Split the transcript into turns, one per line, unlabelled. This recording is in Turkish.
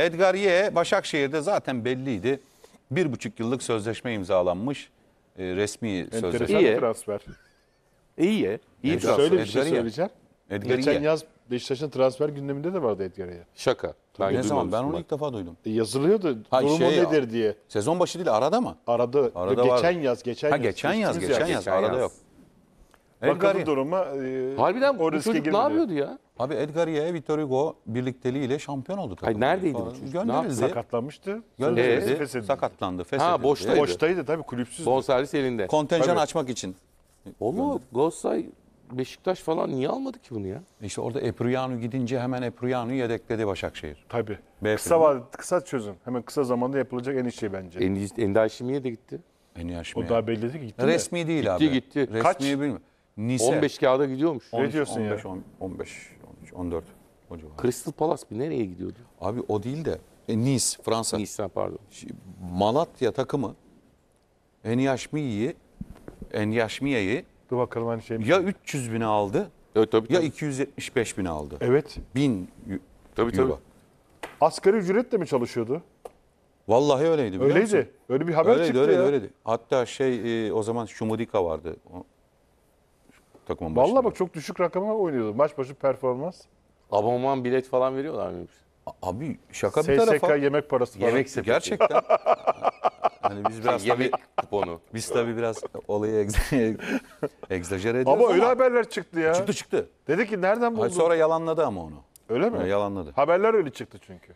Edgar Ye Başakşehir'de zaten belliydi. Bir buçuk yıllık sözleşme imzalanmış. E, resmi Enteresan sözleşme. İyi. transfer. İyi. İyi Edgar, transfer. Şöyle bir şey Edgar Ye. söyleyeceğim. Edgar Geçen Ye. yaz Beşiktaş'ın transfer gündeminde de vardı Edgar Ye. Şaka. Ben ne zaman? Ben onu ilk defa duydum. E, yazılıyordu. Ha, durumu şey, nedir diye. Sezon başı değil arada mı? Arada. arada geçen vardı. yaz. Geçen ha, yaz. Geçen yaz. Geçen yaz. Geçen yaz. Arada yok. Edgar Bakalım Ye. duruma. E, Harbiden o bu çocuk ne girmedi. yapıyordu ya? Abi Edgar Yeye, Victor Hugo birlikteliğiyle şampiyon oldu. Hayır, neredeydi bu çocuk? Gönderildi. Sakatlanmıştı. Gönderildi. Ee, Fesedi. Sakatlandı. Fesedildi. Ha boştaydı. Boştaydı tabii kulüpsüz. Bonservis elinde. Kontenjan Tabii. açmak için. Onu Galatasaray Beşiktaş falan niye almadı ki bunu ya? İşte orada Epruyanu gidince hemen Epruyanu yedekledi Başakşehir. Tabii. B Kısa var, kısa çözüm. Hemen kısa zamanda yapılacak en iyi şey bence. Endi, Ender Şimiye de gitti. En iyi O aşmaya. daha belli değil ki gitti mi? Resmi değil abi. Gitti, gitti. Resmi Kaç? bilmiyorum. Nice. 15 kağıda gidiyormuş. Ne diyorsun ya? 15, 15. 14 o civarı. Crystal Palace bir nereye gidiyordu? Abi o değil de e, Nice, Fransa. Nice pardon. Malatya takımı Enyaşmiye'yi Enyaşmiye'yi Dur bakalım hani şey mi? ya 300 bine aldı Evet tabii ya 275 bine aldı. Evet. 1000 y- Tabii, tabii. euro. Asgari ücretle mi çalışıyordu? Vallahi öyleydi biliyor musun? Öyleydi. Öyle bir haber Öyleydi, çıktı öyleydi, ya. öyleydi. Hatta şey e, o zaman Şumudika vardı takımın başında. Vallahi bak çok düşük rakama oynuyordu. Maç başı performans. Abonman bilet falan veriyorlar mı? Abi şaka bir SSK tarafa. yemek parası falan. Yemek sepeti. Gerçekten. Hani biz biraz yemek kuponu. Biz tabii biraz olayı egz- egzajere ediyoruz Ama öyle haberler çıktı ya. Çıktı çıktı. Dedi ki nereden buldun? Hayır, sonra yalanladı ama onu. Öyle mi? Yani yalanladı. Haberler öyle çıktı çünkü.